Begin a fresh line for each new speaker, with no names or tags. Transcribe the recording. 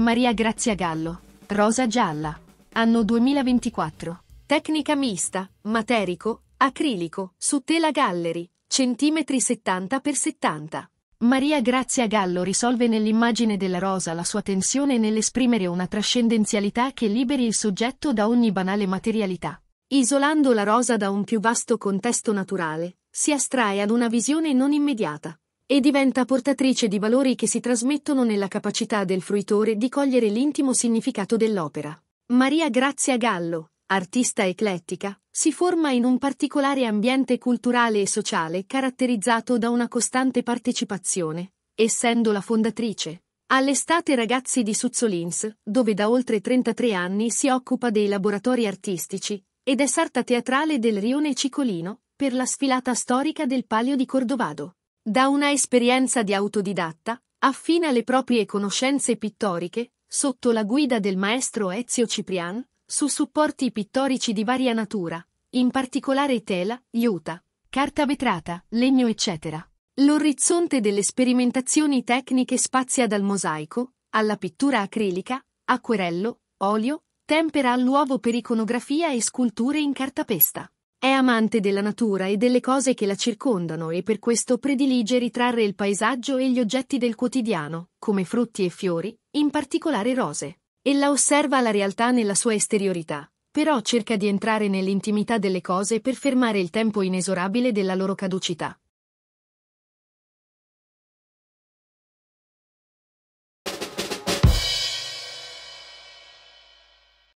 Maria Grazia Gallo, Rosa Gialla. Anno 2024. Tecnica mista, materico, acrilico, su tela gallery, centimetri 70 x 70. Maria Grazia Gallo risolve nell'immagine della rosa la sua tensione nell'esprimere una trascendenzialità che liberi il soggetto da ogni banale materialità. Isolando la rosa da un più vasto contesto naturale, si astrae ad una visione non immediata, e diventa portatrice di valori che si trasmettono nella capacità del fruitore di cogliere l'intimo significato dell'opera. Maria Grazia Gallo, artista eclettica, si forma in un particolare ambiente culturale e sociale caratterizzato da una costante partecipazione, essendo la fondatrice. All'estate Ragazzi di Suzzolins, dove da oltre 33 anni si occupa dei laboratori artistici, ed è sarta teatrale del Rione Cicolino, per la sfilata storica del Palio di Cordovado. Da una esperienza di autodidatta, affina le proprie conoscenze pittoriche, sotto la guida del maestro Ezio Ciprian, su supporti pittorici di varia natura, in particolare tela, iuta, carta vetrata, legno eccetera. L'orizzonte delle sperimentazioni tecniche spazia dal mosaico, alla pittura acrilica, acquerello, olio, tempera all'uovo per iconografia e sculture in cartapesta. È amante della natura e delle cose che la circondano e per questo predilige ritrarre il paesaggio e gli oggetti del quotidiano, come frutti e fiori, in particolare rose. Ella osserva la realtà nella sua esteriorità, però cerca di entrare nell'intimità delle cose per fermare il tempo inesorabile della loro caducità.